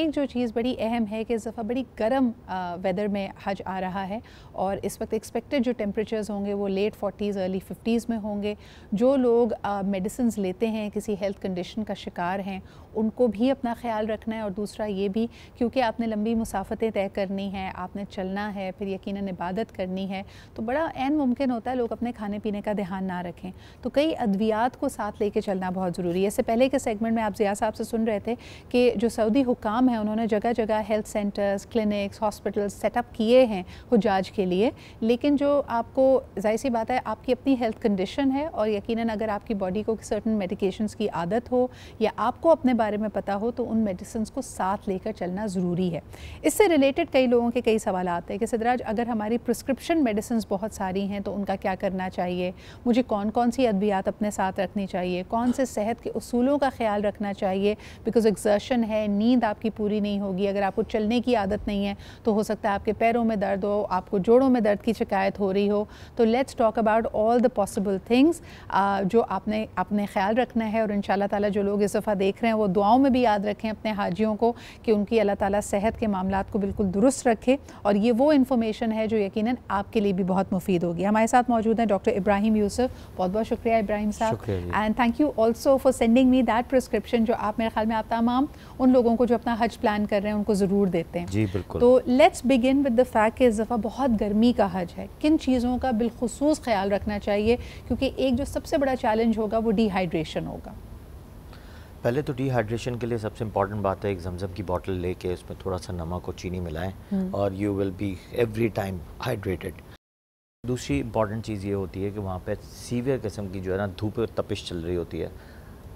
एक जो चीज़ बड़ी अहम है कि इस दफ़ा बड़ी गर्म वेदर में हज आ रहा है और इस वक्त एक्सपेक्टेड जो टेम्परेचर्स होंगे वो लेट फोर्टीज़ अर्ली फिफ्टीज़ में होंगे जो लोग मेडिसिन लेते हैं किसी हेल्थ कंडीशन का शिकार हैं उनको भी अपना ख्याल रखना है और दूसरा ये भी क्योंकि आपने लंबी मुसाफतें तय करनी है आपने चलना है फिर यकीन इबादत करनी है तो बड़ा एन मुमकिन होता है लोग अपने खाने पीने का ध्यान ना रखें तो कई अद्वियात को साथ लेके चलना बहुत ज़रूरी है इससे पहले के सेगमेंट में आप ज़िया साहब से सुन रहे थे कि जो सऊदी हुकाम है उन्होंने जगह जगह health centres clinics hospitals setup किए हैं हजाज के लिए लेकिन जो आपको जाहिर सी बात है आपकी अपनी हेल्थ कंडीशन है और यकीनन अगर आपकी बॉडी को सर्टन मेडिकेशंस की आदत हो या आपको अपने बारे में पता हो तो उन मेडिसिन को साथ लेकर चलना ज़रूरी है इससे रिलेटेड कई लोगों के कई सवाल आते हैं कि सिद्धराज अगर हमारी प्रिस्क्रिप्शन मेडिसिन बहुत सारी हैं तो उनका क्या करना चाहिए मुझे कौन कौन सी अद्वियात अपने साथ रखनी चाहिए कौन से सेहत के असूलों का ख्याल रखना चाहिए बिकॉज एग्जर्शन है नींद आपकी पूरी नहीं होगी अगर आपको चलने की आदत नहीं है तो हो सकता है आपके पैरों में दर्द हो आपको जोड़ों में दर्द की शिकायत हो रही हो तो let's talk about all the possible things जो आपने अपने ख्याल रखना है और इन ताला जो लोग इस दफ़ा देख रहे हैं वो दुआओं में भी याद रखें अपने हाजियों को कि उनकी अल्लाह ताली सेहत के मामला को बिल्कुल दुरुस्त रखें और ये वो इन्फॉर्मेशन है जो यकीन आपके लिए भी बहुत मुफीद होगी हमारे साथ मौजूद हैं डॉक्टर इब्राहिम यूसुफ बहुत बहुत शुक्रिया इब्राहिम साहब and thank you also for sending me that prescription जो आप मेरे ख्याल में आप तमाम उन लोगों को जो अपना हज बैच प्लान कर रहे हैं उनको ज़रूर देते हैं जी बिल्कुल तो let's begin with the fact कि इस दफ़ा बहुत गर्मी का हज है किन चीज़ों का बिलखसूस ख्याल रखना चाहिए क्योंकि एक जो सबसे बड़ा चैलेंज होगा वो डिहाइड्रेशन होगा पहले तो डिहाइड्रेशन के लिए सबसे इम्पॉर्टेंट बात है एक जमजम की बॉटल लेके उसमें थोड़ा सा नमक और चीनी मिलाएं हम्म। और you will be every time hydrated दूसरी इम्पॉर्टेंट चीज़ ये होती है कि वहाँ पे सीवियर किस्म की जो है ना धूप और तपिश चल रही होती है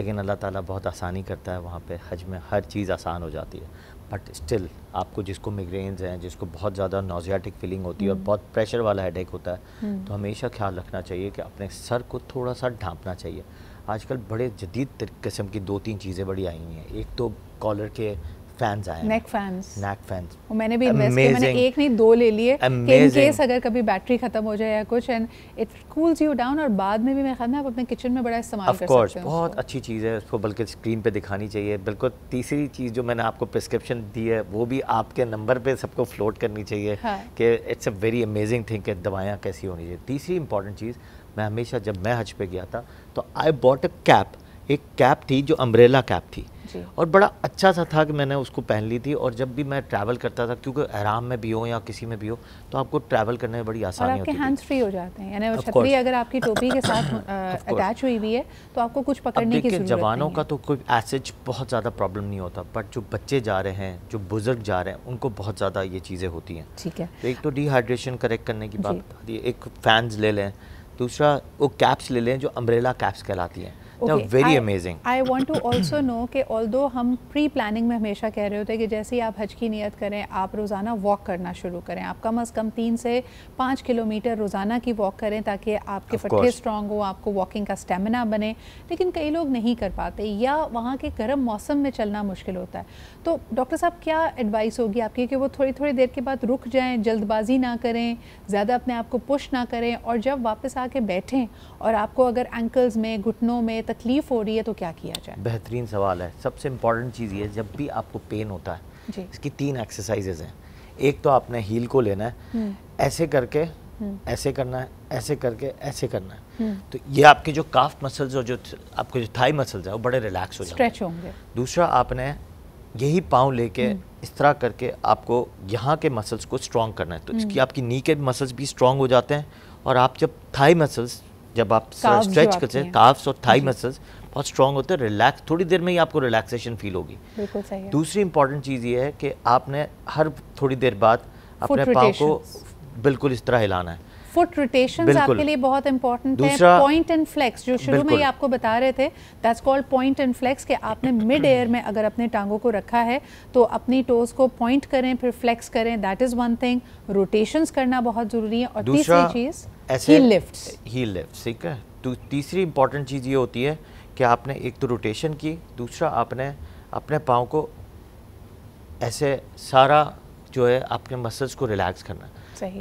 लेकिन अल्लाह ताला बहुत आसानी करता है वहाँ पे हज में हर चीज़ आसान हो जाती है बट स्टिल आपको जिसको मिग्रेन्स हैं जिसको बहुत ज़्यादा नोजियाटिक फीलिंग होती है और हम्म। बहुत प्रेशर वाला हेडेक होता है हम्म। तो हमेशा ख्याल रखना चाहिए कि अपने सर को थोड़ा सा ढांपना चाहिए आजकल बड़े जदीद किस्म की दो तीन चीज़ें बड़ी आई हुई हैं एक तो कॉलर के फैंस आए नेक फैंस नेक फैंस मैंने भी इन्वेस्ट किया मैंने एक नहीं दो ले लिए इन केस अगर कभी बैटरी खत्म हो जाए या कुछ and it cools you down और बाद में भी मैं खाना आप अपने किचन में बड़ा इस्तेमाल कर course, सकते हैं बहुत अच्छी चीज़ है उसको बल्कि स्क्रीन पे दिखानी चाहिए बिल्कुल तीसरी चीज़ जो मैंने आपको प्रिस्क्रिप्शन दी है वो भी आपके नंबर पे सबको फ्लोट करनी चाहिए हाँ। कि it's a very amazing thing कि दवाइयां कैसी होनी चाहिए तीसरी इंपॉर्टेंट चीज़ मैं हमेशा जब मैं हज पे गया था तो आई बॉट अ कैप एक कैप थी जो अम्ब्रेला कैप थी और बड़ा अच्छा सा था कि मैंने उसको पहन ली थी और जब भी मैं ट्रैवल करता था क्योंकि आराम में भी हो या किसी में भी हो तो आपको ट्रैवल करने में बड़ी आसानी होती है हैंड्स फ्री हो जाते हैं यानी छतरी अगर आपकी टोपी के साथ अटैच हुई हुई है तो आपको कुछ पकड़ने की जरूरत जवानों का तो कोई एसिज बहुत ज़्यादा प्रॉब्लम नहीं होता बट जो बच्चे जा रहे हैं जो बुजुर्ग जा रहे हैं उनको बहुत ज़्यादा ये चीज़ें होती हैं ठीक है तो एक तो डिहाइड्रेशन करेक्ट करने की बात बता दी एक फैंस ले लें दूसरा वो कैप्स ले लें जो अम्ब्रेला कैप्स कहलाती हैं very amazing I want to also know कि ऑल दो हम प्री प्लानिंग में हमेशा कह रहे होते हैं कि जैसे ही आप हज की नीयत करें आप रोज़ाना वॉक करना शुरू करें आप कम अज़ कम तीन से पाँच किलोमीटर रोज़ाना की वॉक करें ताकि आपके फटे स्ट्रॉन्ग हो आपको वॉकिंग का स्टेमिना बने लेकिन कई लोग नहीं कर पाते या वहाँ के गर्म मौसम में चलना मुश्किल होता है तो डॉक्टर साहब क्या एडवाइस होगी आपकी कि वो थोड़ी थोड़ी देर के बाद रुक जाएँ जल्दबाजी ना करें ज़्यादा अपने आप को पुश ना करें और जब वापस आके बैठें और आपको अगर एंकल्स में घुटनों में तकलीफ हो रही है तो क्या किया जाए बेहतरीन सवाल है सबसे इम्पोर्टेंट चीज़ ये जब भी आपको पेन होता है जी। इसकी तीन एक्सरसाइजेज हैं एक तो आपने हील को लेना है हम्म। ऐसे करके हम्म। ऐसे करना है ऐसे करके ऐसे करना है हम्म। तो ये आपके जो काफ मसल्स और जो आपके जो थाई मसल्स हैं वो बड़े रिलैक्स हो स्ट्रेच होंगे दूसरा आपने यही पाँव लेके इस तरह करके आपको यहाँ के मसल्स को स्ट्रॉन्ग करना है तो इसकी आपकी नी के मसल्स भी स्ट्रॉन्ग हो जाते हैं और आप जब थाई मसल्स जब आप स्ट्रेच करते हैं काफ्स और थाई मसल्स बहुत स्ट्रांग होते हैं रिलैक्स थोड़ी देर में ही आपको रिलैक्सेशन फील होगी बिल्कुल सही दूसरी इंपॉर्टेंट चीज़ ये है कि आपने हर थोड़ी देर बाद अपने पाँव को बिल्कुल इस तरह हिलाना है फुट रोटेशन आपके लिए बहुत इंपॉर्टेंट है पॉइंट एंड फ्लेक्स जो शुरू में ही आपको बता रहे थे that's called point and flex कि आपने मिड एयर में अगर अपने टांगों को रखा है तो अपनी टोज को पॉइंट करें फिर फ्लेक्स करें that is one thing rotation करना बहुत जरूरी है और तीसरी चीज ही लिफ्ट ही लिफ्ट ठीक है तो तीसरी इंपॉर्टेंट चीज़ ये होती है कि आपने एक तो रोटेशन की दूसरा आपने अपने पाँव को ऐसे सारा जो है आपके मसल्स को रिलैक्स करना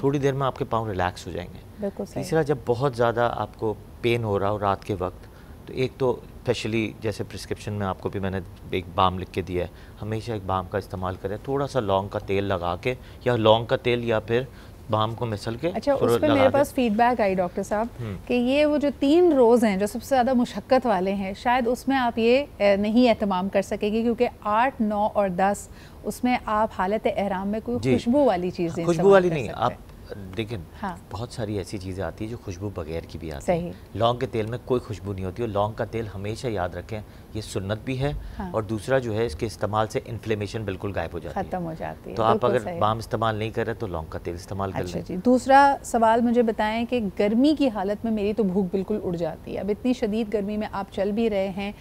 थोड़ी देर में आपके पाँव रिलैक्स हो जाएंगे तीसरा जब बहुत ज़्यादा आपको पेन हो रहा हो रात के वक्त तो एक तो स्पेशली जैसे प्रिस्क्रिप्शन में आपको भी मैंने एक बाम लिख के दिया है हमेशा एक बाम का इस्तेमाल करें थोड़ा सा लौंग का तेल लगा के या लौंग का तेल या फिर बाम को मिसल के अच्छा उस पर मेरे पास फीडबैक आई डॉक्टर साहब हम्म। कि ये वो जो तीन रोज़ हैं जो सबसे ज़्यादा मुशक्क़त वाले हैं शायद उसमें आप ये नहीं एहतमाम कर सकेगी क्योंकि आठ नौ और दस उसमें आप हालत एहराम में कोई खुशबू वाली चीज़ें खुशबू वाली नहीं आप लेकिन हाँ। बहुत सारी ऐसी चीज़ें आती है जो खुशबू बगैर की भी आती है लौंग के तेल में कोई खुशबू नहीं होती और लौंग का तेल हमेशा याद रखें ये सुन्नत भी है हाँ। और दूसरा जो है इसके इस्तेमाल से इन्फ्लेमेशन बिल्कुल गायब हो जाती है खत्म हो जाती है तो आप अगर बाम इस्तेमाल नहीं कर रहे तो लौंग का तेल इस्तेमाल कर अच्छा लें दूसरा सवाल मुझे बताएं कि गर्मी की हालत में मेरी तो भूख बिल्कुल उड़ जाती है अब इतनी शदीद गर्मी में आप चल भी रहे हैं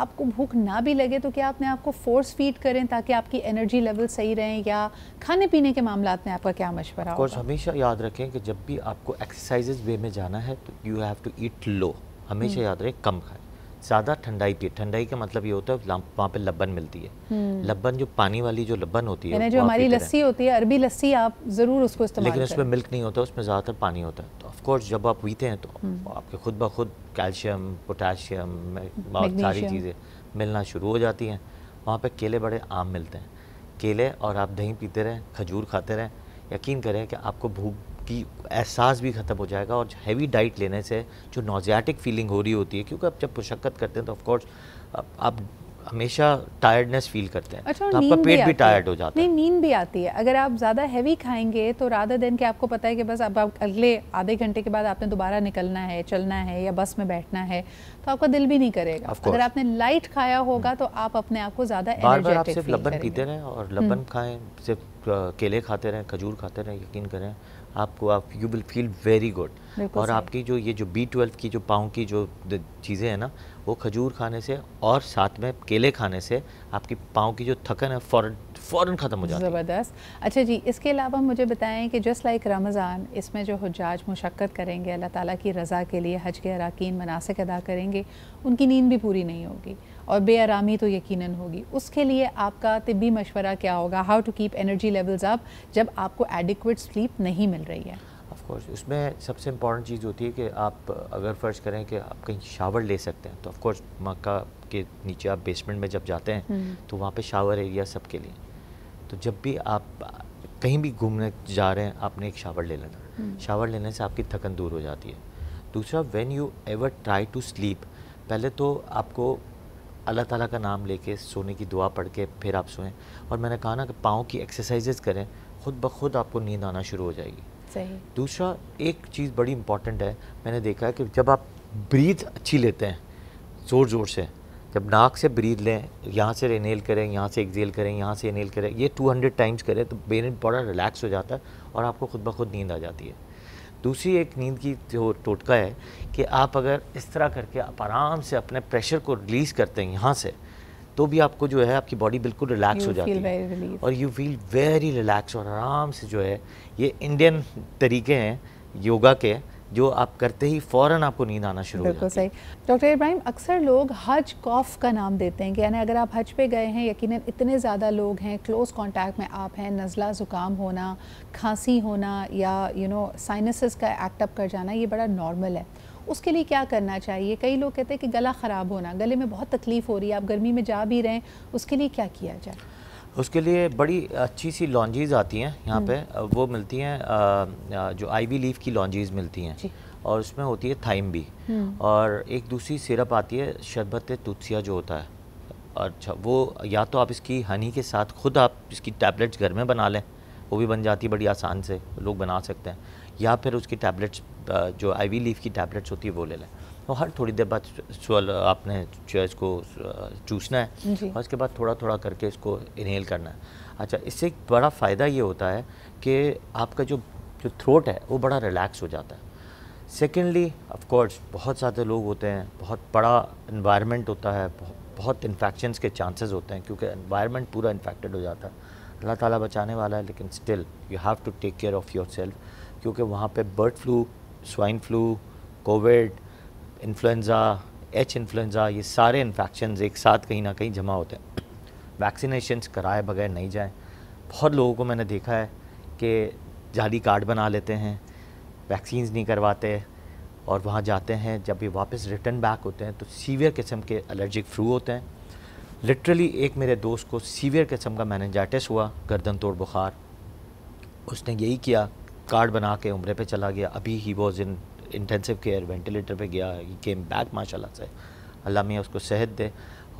आपको भूख ना भी लगे तो क्या अपने आप को फोर्स फीड करें ताकि आपकी एनर्जी लेवल सही रहें या खाने पीने के मामला में आपका क्या मशवरा कोर्स हमेशा याद रखें कि जब भी आपको एक्सरसाइजेज वे में जाना है तो you have to eat low हमेशा हम्म। याद रखें कम खाएं ज़्यादा ठंडाई पिए ठंडाई का मतलब ये होता है वहाँ पे लबन मिलती है हम्म। लबन जो पानी वाली जो लबन होती है जो हमारी लस्सी होती है अरबी लस्सी आप ज़रूर उसको इस्तेमाल लेकिन उसमें मिल्क नहीं होता उसमें ज़्यादातर पानी होता है तो ऑफकोर्स जब आप पीते हैं तो हम्म। आपके खुद ब खुद कैल्शियम पोटाशियम बहुत सारी चीज़ें मिलना शुरू हो जाती हैं वहाँ पर केले बड़े आम मिलते हैं केले और आप दही पीते रहें खजूर खाते रहें यकीन करें कि आपको भूख दी एहसास भी ख़त्म हो जाएगा और हैवी डाइट लेने से जो नोजियाटिक फीलिंग हो रही होती है क्योंकि आप जब मुशक्क़त करते हैं तो ऑफकोर्स आप हमेशा टायर्डनेस फील करते हैं अच्छा, तो आपका पेट भी भी टायर्ड हो जाता है नहीं नींद भी आती है अगर आप ज़्यादा हैवी खाएंगे तो राधा दिन के आपको पता है कि बस अब आप अगले आधे घंटे के बाद आपने दोबारा निकलना है चलना है या बस में बैठना है तो आपका दिल भी नहीं करेगा अगर आपने लाइट खाया होगा हम्म। तो आप अपने आप को ज़्यादा बार बार आप सिर्फ लबन पीते रहें और लबन हम्म। खाएं सिर्फ केले खाते रहें खजूर खाते रहें यकीन करें आपको आप you will feel very good और आपकी जो ये जो बी ट्वेल्व की जो पाँव की जो चीज़ें हैं ना वो खजूर खाने से और साथ में केले खाने से आपकी पाँव की जो थकन है फ़ौरन फ़ौरन ख़त्म हो जाती है ज़बरदस्त अच्छा जी इसके अलावा मुझे बताएं कि जस्ट लाइक रमज़ान इसमें जो हजाज मुशक्क़त करेंगे अल्लाह ताला की रज़ा के लिए हज के अरकान मनासिक अदा करेंगे उनकी नींद भी पूरी नहीं होगी और बेआरामी तो यकीन होगी उसके लिए आपका तिबी मशवरा क्या होगा how to keep energy levels up जब आपको एडिकुट स्लीप नहीं मिल रही है ऑफकोर्स उसमें सबसे इम्पॉर्टेंट चीज़ होती है कि आप अगर फ़र्ज़ करें कि आप कहीं शावर ले सकते हैं तो ऑफकोर्स मक्का के नीचे आप बेसमेंट में जब जाते हैं हम्म। तो वहाँ पे शावर एरिया सबके लिए तो जब भी आप कहीं भी घूमने जा रहे हैं आपने एक शावर ले लेना शावर हम्म। लेने से आपकी थकन दूर हो जाती है दूसरा when you ever try to sleep पहले तो आपको अल्लाह ताला का नाम लेके सोने की दुआ पढ़ के फिर आप सोएं और मैंने कहा ना कि पाँव की एक्सरसाइजेज़ करें ख़ुद ब खुद आपको नींद आना शुरू हो जाएगी सही दूसरा एक चीज़ बड़ी इंपॉर्टेंट है मैंने देखा है कि जब आप ब्रीथ अच्छी लेते हैं ज़ोर ज़ोर से जब नाक से ब्रीद लें यहाँ से इनहेल करें यहाँ से एक्जेल करें यहाँ से इनहेल करें ये 200 टाइम्स करें तो ब्रेन बड़ा रिलैक्स हो जाता है और आपको खुद ब खुद नींद आ जाती है दूसरी एक नींद की जो टोटका है कि आप अगर इस तरह करके आप आराम से अपने प्रेशर को रिलीज़ करते हैं यहाँ से तो भी आपको जो है आपकी बॉडी बिल्कुल रिलैक्स हो जाती है और यू फील वेरी रिलैक्स और आराम से जो है ये इंडियन तरीके हैं योगा के जो आप करते ही फौरन आपको नींद आना शुरू हो जाती है बिल्कुल सही डॉक्टर इब्राहिम अक्सर लोग हज कॉफ का नाम देते हैं कि यानी अगर आप हज पे गए हैं यकीनन इतने ज़्यादा लोग हैं क्लोज कांटेक्ट में आप हैं नज़ला ज़ुकाम होना खांसी होना या यू नो साइनसिस का एक्टअप कर जाना ये बड़ा नॉर्मल है उसके लिए क्या करना चाहिए कई लोग कहते हैं कि गला ख़राब होना गले में बहुत तकलीफ़ हो रही है आप गर्मी में जा भी रहे हैं उसके लिए क्या किया जाए उसके लिए बड़ी अच्छी सी लॉन्जीज़ आती हैं यहाँ हम्म। पे वो मिलती हैं जो आईवी लीफ की लॉन्जीज़ मिलती हैं और उसमें होती है थाइम भी हम्म। और एक दूसरी सिरप आती है शरबत तुत्सिया जो होता है अच्छा वो या तो आप इसकी हनी के साथ खुद आप इसकी टैबलेट्स घर में बना लें वो भी बन जाती है बड़ी आसान से लोग बना सकते हैं या फिर उसकी टैबलेट्स जो आईवी लीफ की टैबलेट्स होती है वो ले लें तो हर थोड़ी देर बाद स्वेल आपने जो है इसको चूसना है और उसके बाद थोड़ा थोड़ा करके इसको इनहेल करना है अच्छा इससे एक बड़ा फ़ायदा ये होता है कि आपका जो जो थ्रोट है वो बड़ा रिलैक्स हो जाता है सेकेंडली ऑफकोर्स बहुत सारे लोग होते हैं बहुत बड़ा इन्वायरमेंट होता है बहुत इन्फेक्शन के चांसेस होते हैं क्योंकि इन्वायरमेंट पूरा इन्फेक्टेड हो जाता है अल्लाह ताला बचाने वाला है लेकिन still you have to take care of yourself क्योंकि वहाँ पे bird flu swine flu COVID influenza H influenza ये सारे इन्फेक्शन एक साथ कहीं ना कहीं जमा होते हैं वैक्सीनेशन कराए बगैर नहीं जाएँ बहुत लोगों को मैंने देखा है कि जाली कार्ड बना लेते हैं वैक्सीन्स नहीं करवाते और वहाँ जाते हैं जब ये वापस रिटर्न बैक होते हैं तो सीवियर किस्म के एलर्जिक फ्लू होते हैं लिटरली एक मेरे दोस्त को सीवियर किस्म का मैनजाइटिस हुआ गर्दन तोड़ बुखार उसने यही किया कार्ड बना के उम्र पे चला गया अभी ही was in intensive care ventilator पे गया ही केम बैक माशाल्लाह से अल्लाह मियाँ उसको सेहत दे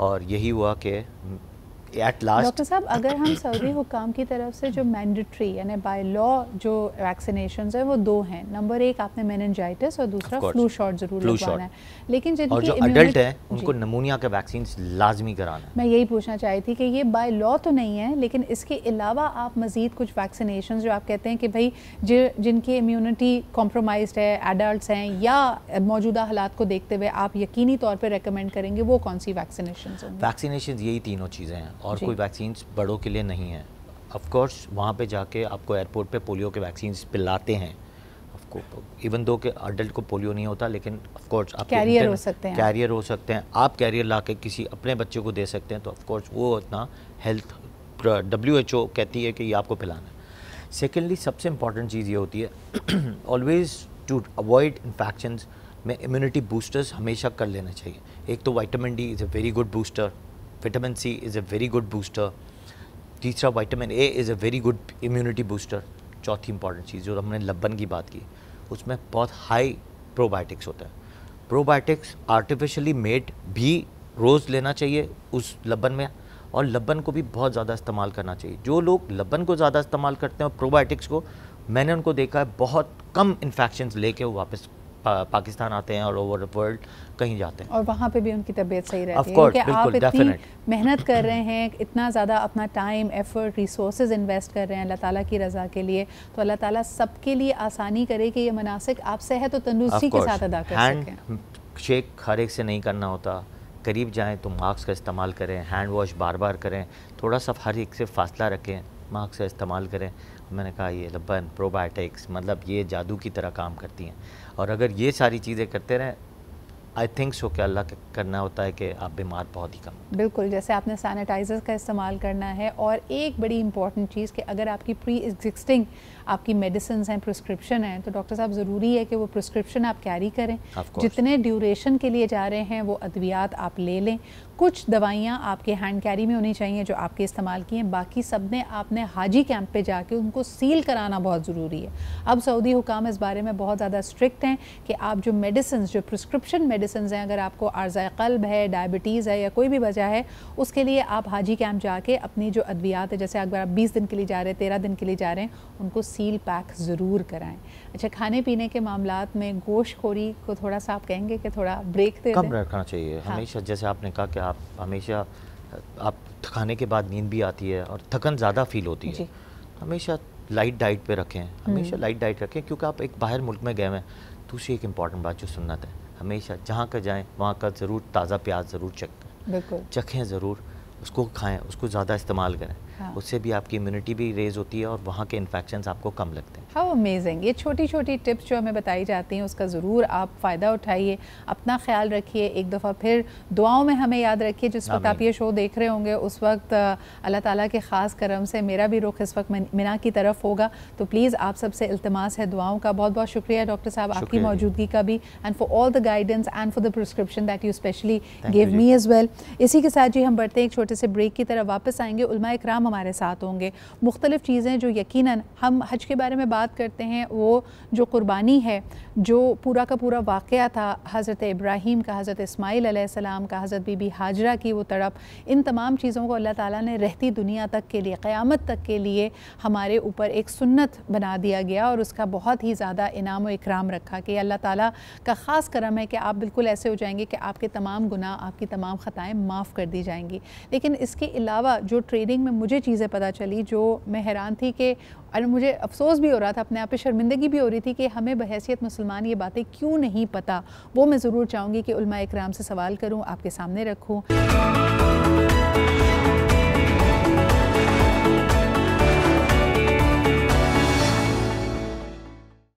और यही हुआ कि एट लास्ट डॉक्टर साहब अगर हम सऊदी हुकाम की तरफ से जो मैंडेटरी यानी बाय लॉ जो वैक्सीनेशन है वो दो हैं नंबर एक आपने मेनजाइटिस और दूसरा फ्लू शॉट जरूर लगवाना है लेकिन जिनकी और जो अडल्ट है उनको नमूनिया के वैक्सीन लाजमी कराना है मैं यही पूछना चाह रही थी कि ये बाय लॉ तो नहीं है लेकिन इसके अलावा आप मज़ीद कुछ वैक्सीनेशन जो आप कहते हैं कि भाई जो जिनकी इम्यूनिटी कॉम्प्रोमाइज है एडल्ट हैं या मौजूदा हालात को देखते हुए आप यकीनी तौर पर रिकमेंड करेंगे वो कौन सी वैक्सीनेशन वैक्सीनेशन यही तीनों चीज़ें हैं और कोई वैक्सीन बड़ों के लिए नहीं है ऑफकोर्स वहाँ पे जाके आपको एयरपोर्ट पे पोलियो के वैक्सीन पिलाते हैं इवन दो के अडल्ट को पोलियो नहीं होता लेकिन ऑफकोर्स आप कैरियर हो सकते हैं कैरियर हो सकते हैं आप कैरियर ला के किसी अपने बच्चे को दे सकते हैं तो ऑफकोर्स वो इतना हेल्थ डब्ल्यू एच ओ कहती है कि ये आपको पिलाना है सेकेंडली सबसे इंपॉर्टेंट चीज़ ये होती है ऑलवेज़ टू अवॉइड इन्फेक्शन में इम्यूनिटी बूस्टर्स हमेशा कर लेना चाहिए एक तो vitamin D is a very good booster vitamin C is a very good booster तीसरा vitamin A is a very good immunity booster चौथी इंपॉर्टेंट चीज़ जो हमने लब्बन की बात की उसमें बहुत हाई प्रोबायोटिक्स होता है प्रोबायोटिक्स आर्टिफिशली मेड भी रोज़ लेना चाहिए उस लब्बन में और लब्बन को भी बहुत ज़्यादा इस्तेमाल करना चाहिए जो लोग लब्बन को ज़्यादा इस्तेमाल करते हैं और प्रोबायोटिक्स को मैंने उनको देखा है बहुत कम इन्फेक्शन लेके वापस पा, पाकिस्तान आते हैं और ओवर वर्ल्ड कहीं जाते हैं और वहाँ पे भी उनकी तबीयत सही रहती है क्योंकि आप इतनी मेहनत कर रहे हैं इतना ज़्यादा अपना टाइम एफर्ट रिसोर्स इन्वेस्ट कर रहे हैं अल्लाह ताला की रज़ा के लिए तो अल्लाह ताला सबके लिए आसानी करे कि ये मनासिक आप सेहत और तंदुरुस्ती के साथ अदा कर हैंड शेक हर एक से नहीं करना होता करीब जाएँ तो मास्क का इस्तेमाल करें हैंड वॉश बार बार करें थोड़ा सा हर एक से फासला रखें दिमाग से इस्तेमाल करें मैंने कहा ये लबन प्रोबायोटिक्स मतलब ये जादू की तरह काम करती हैं और अगर ये सारी चीज़ें करते रहें आई थिंक सो कि अल्लाह करना होता है कि आप बीमार बहुत ही कम बिल्कुल जैसे आपने सैनिटाइज़र का इस्तेमाल करना है और एक बड़ी इंपॉर्टेंट चीज़ कि अगर आपकी प्री एग्जिस्टिंग आपकी मेडिसिन हैं प्रिस्क्रिप्शन हैं तो डॉक्टर साहब ज़रूरी है कि वो प्रिस्क्रिप्शन आप कैरी करें जितने ड्यूरेशन के लिए जा रहे हैं वो अद्वियात आप ले लें कुछ दवाइयाँ आपके हैंड कैरी में होनी चाहिए जो आपके इस्तेमाल की हैं बाकी सब ने आपने हाजी कैंप पे जाके उनको सील कराना बहुत ज़रूरी है अब सऊदी हुकाम इस बारे में बहुत ज़्यादा स्ट्रिक्ट हैं कि आप जो मेडिसिन जो प्रिस्क्रिप्शन मेडिसिन हैं अगर आपको अर्जा कल्ब है डायबिटीज़ है या कोई भी वजह है उसके लिए आप हाजी कैम्प जाके अपनी जो अद्वियात है जैसे अगर आप बीस दिन के लिए जा रहे हैं तेरह दिन के लिए जा रहे हैं उनको सील पैक ज़रूर कराएँ अच्छा खाने पीने के मामला में गोश खोरी को थोड़ा सा आप कहेंगे कि थोड़ा ब्रेक दे कम रखना चाहिए हाँ। हमेशा जैसे आपने कहा कि आप हमेशा आप थकाने के बाद नींद भी आती है और थकन ज़्यादा फील होती है हमेशा लाइट डाइट पे रखें हमेशा हम्म। लाइट डाइट रखें क्योंकि आप एक बाहर मुल्क में गए हुए हैं दूसरी तो एक इम्पॉर्टेंट बात जो सुनना है हमेशा जहाँ का जाएँ वहाँ का ज़रूर ताज़ा प्याज ज़रूर चखें चखें ज़रूर उसको खाएँ उसको ज़्यादा इस्तेमाल करें हाँ. उससे भी आपकी इम्यूनिटी भी रेज होती है और वहाँ के इन्फेक्शन आपको कम लगते हैं हाउ अमेजिंग ये छोटी छोटी टिप्स जो हमें बताई जाती हैं उसका ज़रूर आप फ़ायदा उठाइए अपना ख्याल रखिए एक दफ़ा फिर दुआओं में हमें याद रखिए जिस वक्त आप ये शो देख रहे होंगे उस वक्त अल्लाह ताला के ख़ास करम से मेरा भी रुख इस वक्त मिना की तरफ होगा तो प्लीज़ आप सबसे इल्तमास है दुआओं का बहुत बहुत शुक्रिया डॉक्टर साहब आपकी मौजूदगी का भी and for all the guidance and for the prescription that you specially give me as well इसी के साथ जी हम बढ़ते हैं एक छोटे से ब्रेक की तरफ वापस आएंगे उलमा इकराम हम हमारे साथ होंगे मुख्तलिफ़ चीज़ें जो यकीन हम हज के बारे में बात करते हैं वो जो क़ुरबानी है जो पूरा का पूरा वाक़ था हज़रत इब्राहिम का हज़रत इसमाइल सलाम का हज़रत बीबी हाजरा की वो तड़प इन तमाम चीज़ों को अल्लाह ताली ने रहती दुनिया तक के लिए क़्यामत तक के लिए हमारे ऊपर एक सुन्नत बना दिया गया और उसका बहुत ही ज़्यादा इनाम व इकराम रखा कि अल्लाह ताली का ख़ास करम है कि आप बिल्कुल ऐसे हो जाएंगे कि आपके तमाम गुना आपकी तमाम ख़ताएँ माफ़ कर दी जाएंगी लेकिन इसके अलावा जो ट्रेनिंग में मुझे मुझे चीज़ें पता चली जो मैं हैरान थी कि और मुझे अफसोस भी हो रहा था अपने आप पे शर्मिंदगी भी हो रही थी कि हमें बहसीत मुसलमान ये बातें क्यों नहीं पता वो मैं ज़रूर चाहूँगी कि उलमा इकराम से सवाल करूँ आपके सामने रखूँ